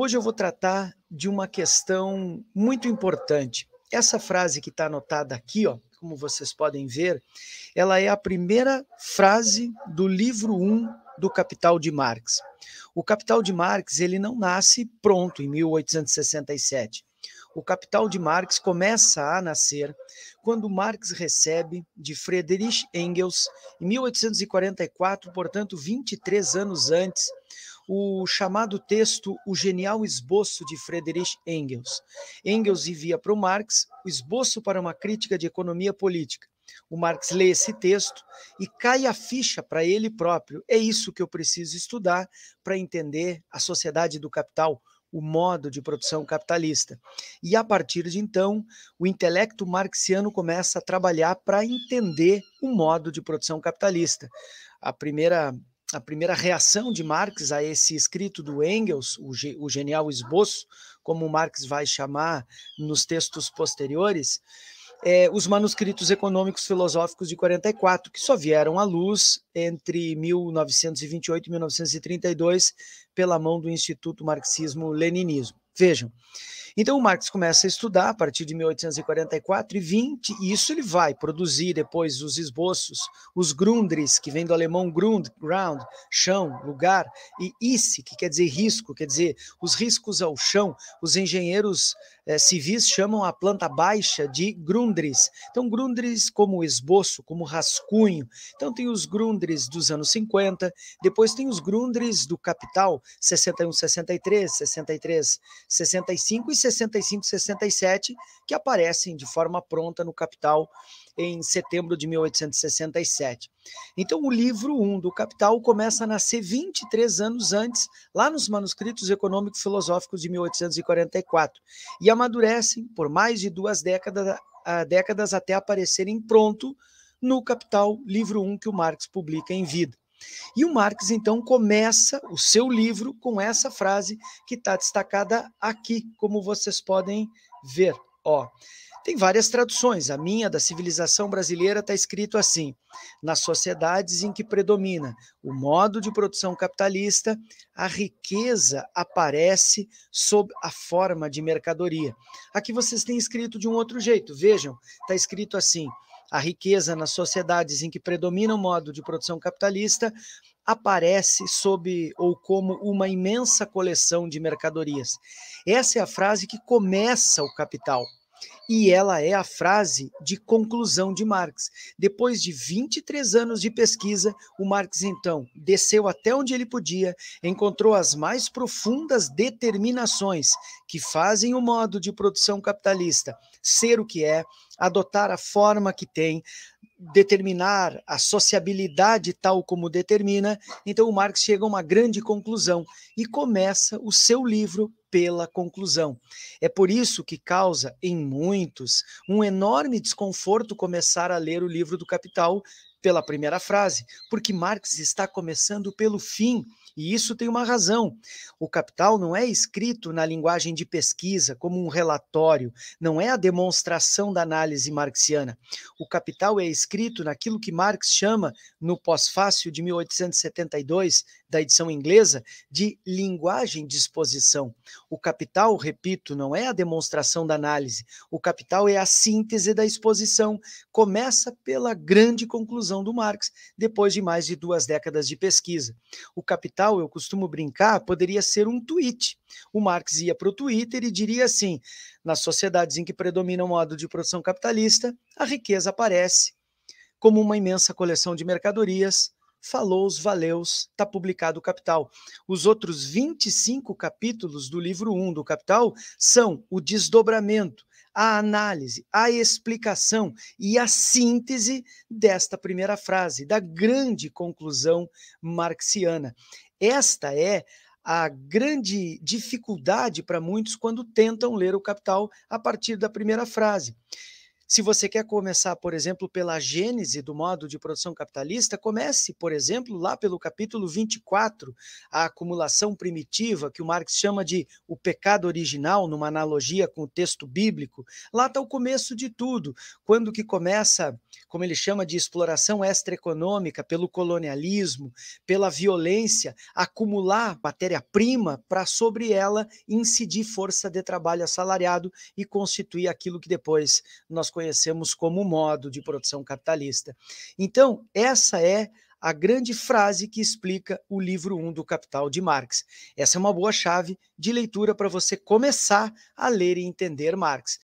Hoje eu vou tratar de uma questão muito importante. Essa frase que está anotada aqui, ó, como vocês podem ver, ela é a primeira frase do livro 1 do Capital de Marx. O Capital de Marx ele não nasce pronto em 1867. O Capital de Marx começa a nascer quando Marx recebe de Friedrich Engels, em 1844, portanto, 23 anos antes, o chamado texto O Genial Esboço de Friedrich Engels. Engels envia para o Marx o esboço para uma crítica de economia política. O Marx lê esse texto e cai a ficha para ele próprio. É isso que eu preciso estudar para entender a sociedade do capital, o modo de produção capitalista. E a partir de então, o intelecto marxiano começa a trabalhar para entender o modo de produção capitalista. A primeira a primeira reação de Marx a esse escrito do Engels, o, o genial esboço, como Marx vai chamar nos textos posteriores, é, os manuscritos econômicos filosóficos de 44, que só vieram à luz entre 1928 e 1932 pela mão do Instituto Marxismo-Leninismo. Vejam, então o Marx começa a estudar a partir de 1844 e 20, e isso ele vai produzir depois os esboços, os Grundris que vem do alemão Grund, ground, chão, lugar, e Isse, que quer dizer risco, quer dizer os riscos ao chão. Os engenheiros eh, civis chamam a planta baixa de Grundris. Então Grundris como esboço, como rascunho. Então tem os Grundris dos anos 50, depois tem os Grundris do Capital, 61, 63, 63, 65 e 66. 65 e 67, que aparecem de forma pronta no Capital em setembro de 1867. Então, o livro 1 do Capital começa a nascer 23 anos antes, lá nos manuscritos econômico-filosóficos de 1844, e amadurecem por mais de duas décadas, ah, décadas até aparecerem pronto no Capital, livro 1 que o Marx publica em vida. E o Marx, então, começa o seu livro com essa frase que está destacada aqui, como vocês podem ver. Ó, tem várias traduções. A minha, da civilização brasileira, está escrito assim: nas sociedades em que predomina o modo de produção capitalista, a riqueza aparece sob a forma de mercadoria. Aqui vocês têm escrito de um outro jeito. Vejam, está escrito assim: a riqueza nas sociedades em que predomina o modo de produção capitalista aparece sob ou como uma imensa coleção de mercadorias. Essa é a frase que começa o Capital. E ela é a frase de conclusão de Marx. Depois de 23 anos de pesquisa, o Marx então desceu até onde ele podia, encontrou as mais profundas determinações que fazem o modo de produção capitalista ser o que é, adotar a forma que tem, determinar a sociabilidade tal como determina, então o Marx chega a uma grande conclusão e começa o seu livro pela conclusão. É por isso que causa em muitos um enorme desconforto começar a ler o livro do Capital pela primeira frase, porque Marx está começando pelo fim, e isso tem uma razão. O Capital não é escrito na linguagem de pesquisa, como um relatório, não é a demonstração da análise marxiana. O Capital é escrito naquilo que Marx chama, no pós-fácil de 1872, da edição inglesa de linguagem de exposição. O capital, repito, não é a demonstração da análise, o capital é a síntese da exposição. Começa pela grande conclusão do Marx, depois de mais de duas décadas de pesquisa. O capital, eu costumo brincar, poderia ser um tweet. O Marx ia para o Twitter e diria assim: nas sociedades em que predomina o modo de produção capitalista, a riqueza aparece como uma imensa coleção de mercadorias falou os valeus, está publicado o Capital. Os outros 25 capítulos do livro 1 do Capital são o desdobramento, a análise, a explicação e a síntese desta primeira frase, da grande conclusão marxiana. Esta é a grande dificuldade para muitos quando tentam ler o Capital a partir da primeira frase. Se você quer começar, por exemplo, pela gênese do modo de produção capitalista, comece, por exemplo, lá pelo capítulo 24, a acumulação primitiva, que o Marx chama de o pecado original, numa analogia com o texto bíblico. Lá está o começo de tudo, quando que começa, como ele chama de exploração extraeconômica, pelo colonialismo, pela violência, acumular matéria-prima para sobre ela incidir força de trabalho assalariado e constituir aquilo que depois nós conhecemos como modo de produção capitalista. Então, essa é a grande frase que explica o livro 1 um do Capital de Marx. Essa é uma boa chave de leitura para você começar a ler e entender Marx.